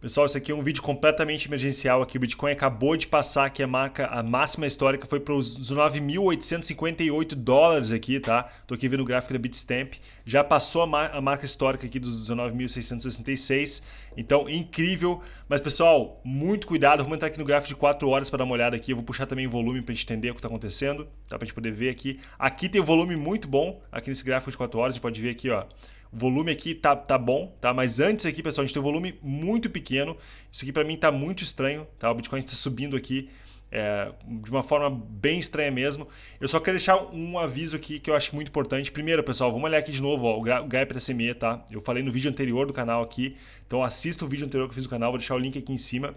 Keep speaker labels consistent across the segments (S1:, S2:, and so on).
S1: Pessoal, isso aqui é um vídeo completamente emergencial aqui. O Bitcoin acabou de passar aqui a, marca, a máxima histórica foi para os 19.858 dólares aqui, tá? Tô aqui vendo o gráfico da Bitstamp. Já passou a, mar, a marca histórica aqui dos 19.666. Então, incrível. Mas, pessoal, muito cuidado. Vamos entrar aqui no gráfico de 4 horas para dar uma olhada aqui. Eu vou puxar também o volume para a gente entender o que está acontecendo, tá? Para a gente poder ver aqui. Aqui tem volume muito bom, aqui nesse gráfico de 4 horas. A gente pode ver aqui, ó. O volume aqui tá, tá bom, tá? Mas antes aqui, pessoal, a gente tem um volume muito pequeno. Isso aqui para mim tá muito estranho, tá? O Bitcoin está subindo aqui é, de uma forma bem estranha mesmo. Eu só quero deixar um aviso aqui que eu acho muito importante. Primeiro, pessoal, vamos olhar aqui de novo ó, o gap da CME, tá? Eu falei no vídeo anterior do canal aqui, então assista o vídeo anterior que eu fiz do canal, vou deixar o link aqui em cima.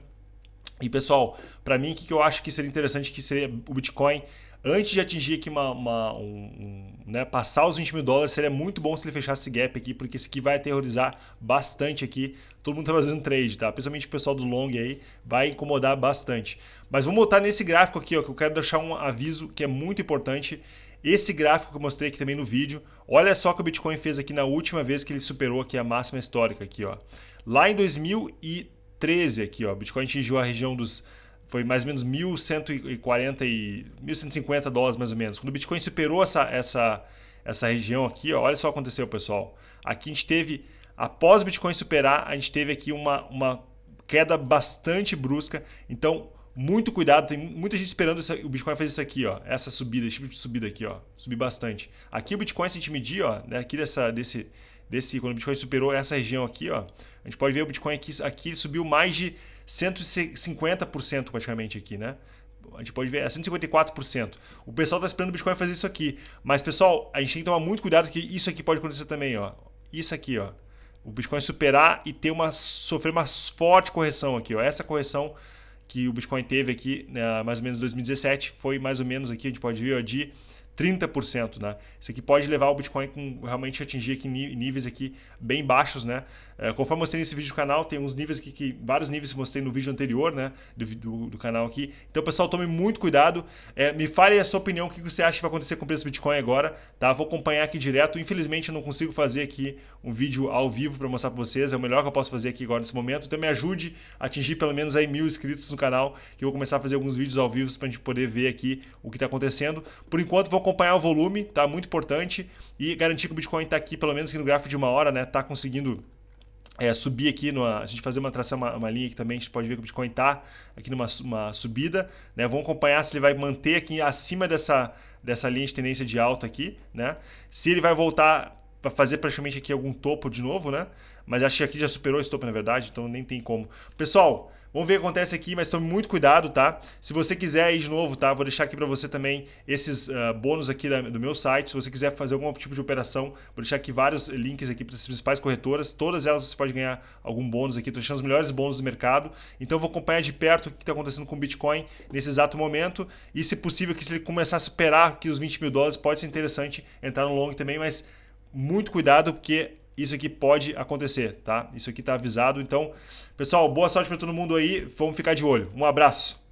S1: E pessoal, para mim, o que eu acho que seria interessante que seria o Bitcoin antes de atingir aqui uma, uma um, um, né, passar os 20 mil dólares, seria muito bom se ele fechasse esse gap aqui, porque esse aqui vai aterrorizar bastante aqui. Todo mundo está fazendo trade, tá? Principalmente o pessoal do long aí, vai incomodar bastante. Mas vou botar nesse gráfico aqui, ó, que eu quero deixar um aviso que é muito importante. Esse gráfico que eu mostrei aqui também no vídeo, olha só o que o Bitcoin fez aqui na última vez que ele superou aqui a máxima histórica aqui, ó. Lá em 2013 aqui, ó, o Bitcoin atingiu a região dos foi mais ou menos 1.140 e 1.150 dólares mais ou menos. Quando o Bitcoin superou essa, essa, essa região aqui, ó, olha só o que aconteceu, pessoal. Aqui a gente teve, após o Bitcoin superar, a gente teve aqui uma, uma queda bastante brusca. Então, muito cuidado, tem muita gente esperando essa, o Bitcoin fazer isso aqui, ó, essa subida, esse tipo de subida aqui, ó, subir bastante. Aqui o Bitcoin, se a gente medir, ó, né, aqui dessa, desse, desse, quando o Bitcoin superou essa região aqui, ó, a gente pode ver o Bitcoin aqui, aqui subiu mais de 150% praticamente aqui, né? A gente pode ver, é 154%. O pessoal está esperando o Bitcoin fazer isso aqui. Mas, pessoal, a gente tem que tomar muito cuidado que isso aqui pode acontecer também, ó. Isso aqui, ó. O Bitcoin superar e ter uma sofrer uma forte correção aqui, ó. Essa correção que o Bitcoin teve aqui, né, mais ou menos 2017, foi mais ou menos aqui, a gente pode ver, ó, de 30%, né? Isso aqui pode levar o Bitcoin com, realmente atingir aqui níveis aqui bem baixos, né? É, conforme mostrei nesse vídeo do canal, tem uns níveis aqui que vários níveis que mostrei no vídeo anterior, né? Do, do, do canal aqui. Então, pessoal, tome muito cuidado. É, me fale a sua opinião, o que você acha que vai acontecer com o preço do Bitcoin agora, tá? Vou acompanhar aqui direto. Infelizmente, eu não consigo fazer aqui um vídeo ao vivo para mostrar para vocês. É o melhor que eu posso fazer aqui agora nesse momento. Então, me ajude a atingir pelo menos aí mil inscritos no canal, que eu vou começar a fazer alguns vídeos ao vivo para a gente poder ver aqui o que está acontecendo. Por enquanto, vou acompanhar o volume, tá? Muito importante. E garantir que o Bitcoin está aqui, pelo menos aqui no gráfico de uma hora, né? Tá conseguindo é, subir aqui, numa, a gente fazer uma tração, uma, uma, linha que também a gente pode ver que o Bitcoin está aqui numa uma subida. Né? Vamos acompanhar se ele vai manter aqui acima dessa, dessa linha de tendência de alta aqui. Né? Se ele vai voltar vai fazer praticamente aqui algum topo de novo, né? Mas acho que aqui já superou esse topo, na verdade, então nem tem como. Pessoal, vamos ver o que acontece aqui, mas tome muito cuidado, tá? Se você quiser aí de novo, tá? Vou deixar aqui para você também esses uh, bônus aqui da, do meu site. Se você quiser fazer algum tipo de operação, vou deixar aqui vários links aqui para as principais corretoras. Todas elas você pode ganhar algum bônus aqui. Estou deixando os melhores bônus do mercado. Então vou acompanhar de perto o que está acontecendo com o Bitcoin nesse exato momento. E se possível, que se ele começar a superar aqui os 20 mil dólares, pode ser interessante entrar no long também, mas muito cuidado, porque isso aqui pode acontecer, tá? Isso aqui tá avisado. Então, pessoal, boa sorte para todo mundo aí. Vamos ficar de olho. Um abraço.